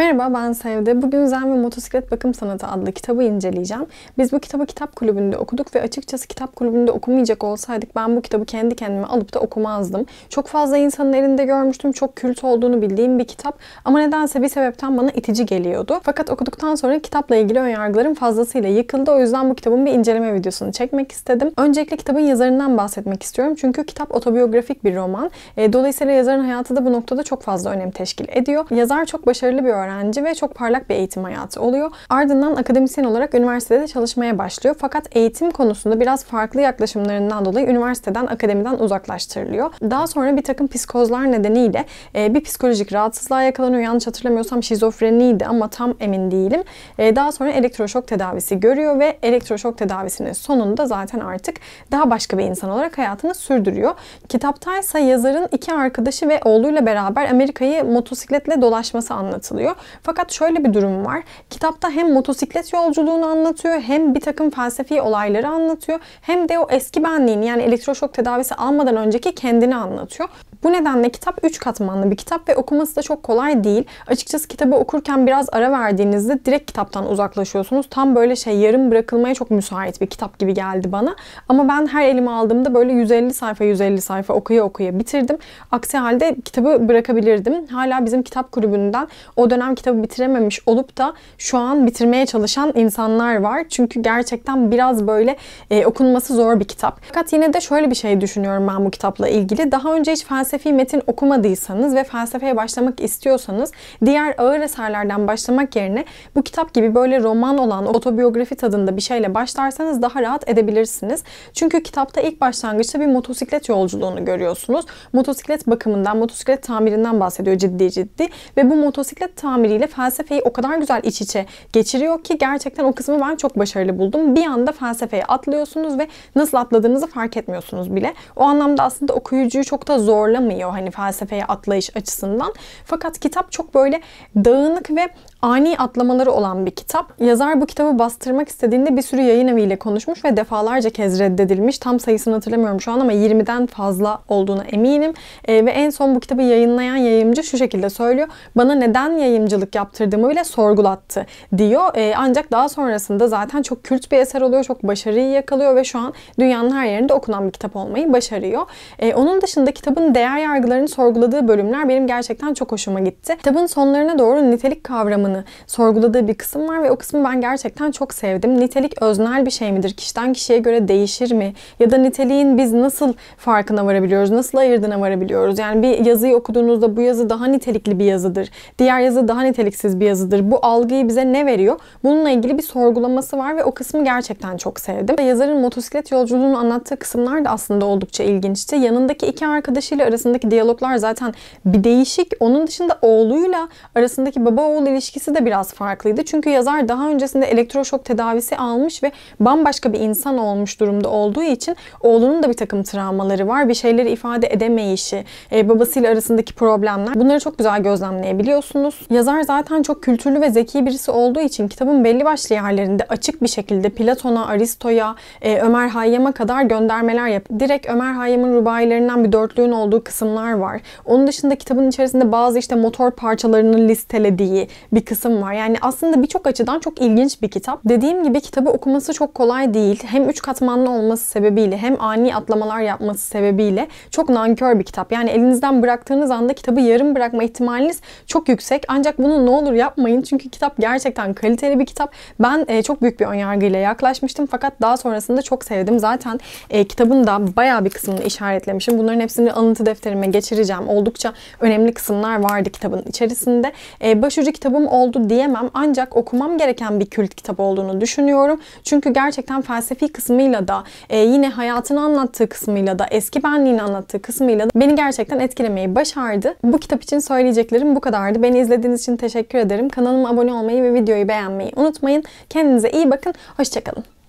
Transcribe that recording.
Merhaba ben Sevde. Bugün Zen ve Motosiklet Bakım Sanatı adlı kitabı inceleyeceğim. Biz bu kitabı kitap kulübünde okuduk ve açıkçası kitap kulübünde okumayacak olsaydık ben bu kitabı kendi kendime alıp da okumazdım. Çok fazla insanın elinde görmüştüm. Çok kült olduğunu bildiğim bir kitap ama nedense bir sebepten bana itici geliyordu. Fakat okuduktan sonra kitapla ilgili önyargılarım fazlasıyla yıkıldı. O yüzden bu kitabın bir inceleme videosunu çekmek istedim. Öncelikle kitabın yazarından bahsetmek istiyorum. Çünkü kitap otobiyografik bir roman. E, dolayısıyla yazarın hayatı da bu noktada çok fazla önem teşkil ediyor. Yazar çok başarılı bir öğrenci öğrenci ve çok parlak bir eğitim hayatı oluyor. Ardından akademisyen olarak üniversitede çalışmaya başlıyor. Fakat eğitim konusunda biraz farklı yaklaşımlarından dolayı üniversiteden, akademiden uzaklaştırılıyor. Daha sonra bir takım psikozlar nedeniyle e, bir psikolojik rahatsızlığa yakalanıyor. Yanlış hatırlamıyorsam şizofreniydi ama tam emin değilim. E, daha sonra elektroşok tedavisi görüyor ve elektroşok tedavisinin sonunda zaten artık daha başka bir insan olarak hayatını sürdürüyor. Kitaptaysa yazarın iki arkadaşı ve oğluyla beraber Amerika'yı motosikletle dolaşması anlatılıyor. Fakat şöyle bir durum var. Kitapta hem motosiklet yolculuğunu anlatıyor hem bir takım felsefi olayları anlatıyor. Hem de o eski benliğini yani elektroşok tedavisi almadan önceki kendini anlatıyor. Bu nedenle kitap 3 katmanlı bir kitap ve okuması da çok kolay değil. Açıkçası kitabı okurken biraz ara verdiğinizde direkt kitaptan uzaklaşıyorsunuz. Tam böyle şey yarım bırakılmaya çok müsait bir kitap gibi geldi bana. Ama ben her elime aldığımda böyle 150 sayfa 150 sayfa okuya okuya bitirdim. Aksi halde kitabı bırakabilirdim. Hala bizim kitap kulübünden o dönem kitabı bitirememiş olup da şu an bitirmeye çalışan insanlar var. Çünkü gerçekten biraz böyle e, okunması zor bir kitap. Fakat yine de şöyle bir şey düşünüyorum ben bu kitapla ilgili. Daha önce hiç felsefe felsefi metin okumadıysanız ve felsefeye başlamak istiyorsanız diğer ağır eserlerden başlamak yerine bu kitap gibi böyle roman olan otobiyografi tadında bir şeyle başlarsanız daha rahat edebilirsiniz. Çünkü kitapta ilk başlangıçta bir motosiklet yolculuğunu görüyorsunuz. Motosiklet bakımından, motosiklet tamirinden bahsediyor ciddi ciddi ve bu motosiklet tamiriyle felsefeyi o kadar güzel iç içe geçiriyor ki gerçekten o kısmı ben çok başarılı buldum. Bir anda felsefeye atlıyorsunuz ve nasıl atladığınızı fark etmiyorsunuz bile. O anlamda aslında okuyucuyu çok da zorla yaramıyor hani felsefeye atlayış açısından. Fakat kitap çok böyle dağınık ve ani atlamaları olan bir kitap. Yazar bu kitabı bastırmak istediğinde bir sürü yayın eviyle konuşmuş ve defalarca kez reddedilmiş. Tam sayısını hatırlamıyorum şu an ama 20'den fazla olduğuna eminim. E, ve en son bu kitabı yayınlayan yayımcı şu şekilde söylüyor. Bana neden yayımcılık yaptırdığımı bile sorgulattı diyor. E, ancak daha sonrasında zaten çok kült bir eser oluyor. Çok başarıyı yakalıyor ve şu an dünyanın her yerinde okunan bir kitap olmayı başarıyor. E, onun dışında kitabın değer değer yargılarını sorguladığı bölümler benim gerçekten çok hoşuma gitti. Kitabın sonlarına doğru nitelik kavramını sorguladığı bir kısım var ve o kısmı ben gerçekten çok sevdim. Nitelik öznel bir şey midir? Kişiden kişiye göre değişir mi? Ya da niteliğin biz nasıl farkına varabiliyoruz? Nasıl ayırdına varabiliyoruz? Yani bir yazıyı okuduğunuzda bu yazı daha nitelikli bir yazıdır. Diğer yazı daha niteliksiz bir yazıdır. Bu algıyı bize ne veriyor? Bununla ilgili bir sorgulaması var ve o kısmı gerçekten çok sevdim. Yazarın motosiklet yolculuğunu anlattığı kısımlar da aslında oldukça ilginçti. Yanındaki iki arkadaşıyla arasında arasındaki diyaloglar zaten bir değişik. Onun dışında oğluyla arasındaki baba oğul ilişkisi de biraz farklıydı. Çünkü yazar daha öncesinde elektroşok tedavisi almış ve bambaşka bir insan olmuş durumda olduğu için oğlunun da bir takım travmaları var. Bir şeyleri ifade edemeyişi, e, babasıyla arasındaki problemler. Bunları çok güzel gözlemleyebiliyorsunuz. Yazar zaten çok kültürlü ve zeki birisi olduğu için kitabın belli başlı yerlerinde açık bir şekilde Platon'a, Aristo'ya, e, Ömer Hayyam'a kadar göndermeler yap. Direkt Ömer Hayyam'ın rubayilerinden bir dörtlüğün olduğu kısımlar var. Onun dışında kitabın içerisinde bazı işte motor parçalarını listelediği bir kısım var. Yani aslında birçok açıdan çok ilginç bir kitap. Dediğim gibi kitabı okuması çok kolay değil. Hem üç katmanlı olması sebebiyle hem ani atlamalar yapması sebebiyle çok nankör bir kitap. Yani elinizden bıraktığınız anda kitabı yarım bırakma ihtimaliniz çok yüksek. Ancak bunu ne olur yapmayın. Çünkü kitap gerçekten kaliteli bir kitap. Ben e, çok büyük bir önyargıyla yaklaşmıştım. Fakat daha sonrasında çok sevdim. Zaten e, kitabın da bayağı bir kısmını işaretlemişim. Bunların hepsini alıntı defteri defterime geçireceğim. Oldukça önemli kısımlar vardı kitabın içerisinde. E, başucu kitabım oldu diyemem ancak okumam gereken bir kült kitabı olduğunu düşünüyorum. Çünkü gerçekten felsefi kısmıyla da e, yine hayatını anlattığı kısmıyla da eski benliğini anlattığı kısmıyla da beni gerçekten etkilemeyi başardı. Bu kitap için söyleyeceklerim bu kadardı. Beni izlediğiniz için teşekkür ederim. Kanalıma abone olmayı ve videoyu beğenmeyi unutmayın. Kendinize iyi bakın. Hoşçakalın.